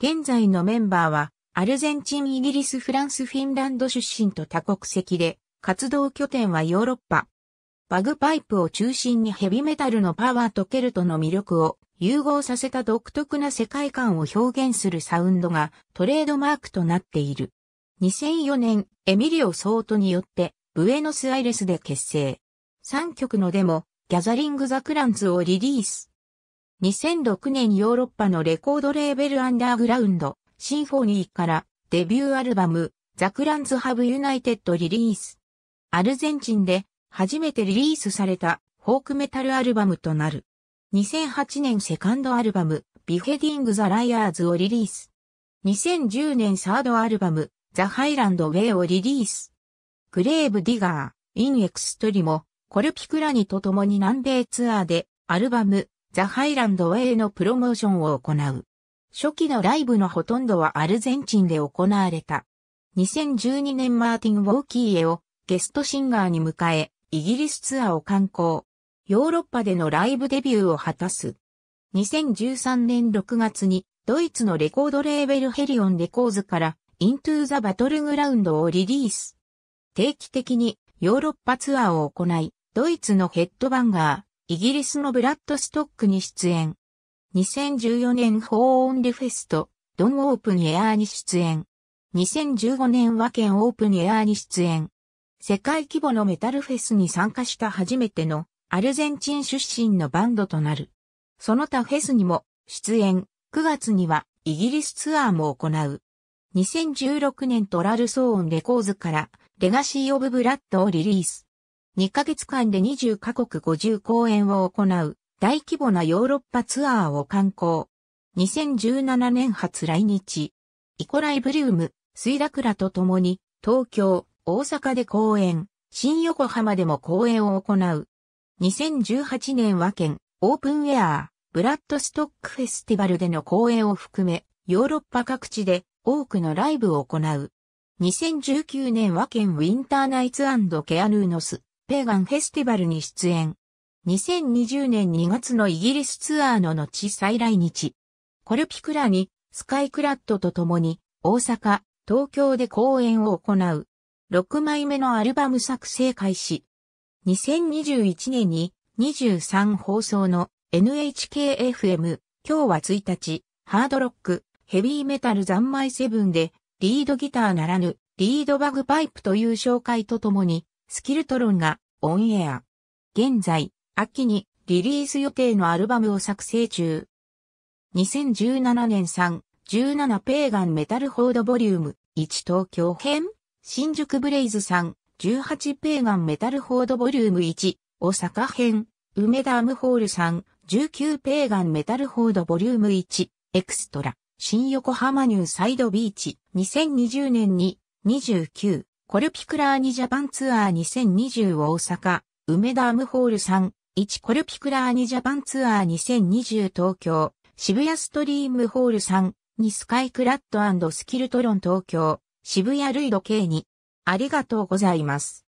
現在のメンバーは、アルゼンチン、イギリス、フランス、フィンランド出身と多国籍で、活動拠点はヨーロッパ。バグパイプを中心にヘビメタルのパワーとケルトの魅力を融合させた独特な世界観を表現するサウンドがトレードマークとなっている。2004年、エミリオ・ソートによって、ブエノスアイレスで結成。3曲のデモ、ギャザリング・ザ・クランズをリリース。2006年ヨーロッパのレコードレーベルアンダーグラウンド、シンフォニーからデビューアルバム、ザクランズハブユナイテッドリリース。アルゼンチンで初めてリリースされたフォークメタルアルバムとなる。2008年セカンドアルバム、ビヘディング・ザ・ライアーズをリリース。2010年サードアルバム、ザ・ハイランド・ウェイをリリース。グレーブ・ディガー、イン・エクストリも、コルピクラニと共に南米ツアーで、アルバム、ザ・ハイランド・ウェイのプロモーションを行う。初期のライブのほとんどはアルゼンチンで行われた。2012年マーティン・ウォーキーへをゲストシンガーに迎え、イギリスツアーを観光。ヨーロッパでのライブデビューを果たす。2013年6月にドイツのレコードレーベルヘリオンレコーズからイントゥーザバトルグラウンドをリリース。定期的にヨーロッパツアーを行い、ドイツのヘッドバンガー、イギリスのブラッドストックに出演。2014年ーオンリフェスト、ドンオープンエアーに出演。2015年和県オープンエアーに出演。世界規模のメタルフェスに参加した初めてのアルゼンチン出身のバンドとなる。その他フェスにも出演。9月にはイギリスツアーも行う。2016年トラルソーンレコーズからレガシー・オブ・ブラッドをリリース。2ヶ月間で20カ国50公演を行う大規模なヨーロッパツアーを観光。2017年初来日。イコライブリウム、水楽らと共に東京、大阪で公演、新横浜でも公演を行う。2018年和県、オープンウェア、ブラッドストックフェスティバルでの公演を含め、ヨーロッパ各地で多くのライブを行う。2019年和県ウィンターナイツケアヌーノス、ペーガンフェスティバルに出演。2020年2月のイギリスツアーの後再来日。コルピクラにスカイクラットと共に大阪、東京で公演を行う。6枚目のアルバム作成開始。2021年に23放送の NHKFM 今日は1日、ハードロック、ヘビーメタル三昧セブンでリードギターならぬリードバグパイプという紹介とともにスキルトロンがオンエア。現在、秋にリリース予定のアルバムを作成中。2017年3、17ペーガンメタルホードボリューム1東京編新宿ブレイズ3、18ペーガンメタルホードボリューム1大阪編梅田アムホール3、19ペーガンメタルホードボリューム1エクストラ新横浜ニューサイドビーチ2020年に29コルピクラーニジャパンツアー2020大阪、梅田アムホール3、1コルピクラーニジャパンツアー2020東京、渋谷ストリームホール3、2スカイクラッドスキルトロン東京、渋谷ルイド K に、ありがとうございます。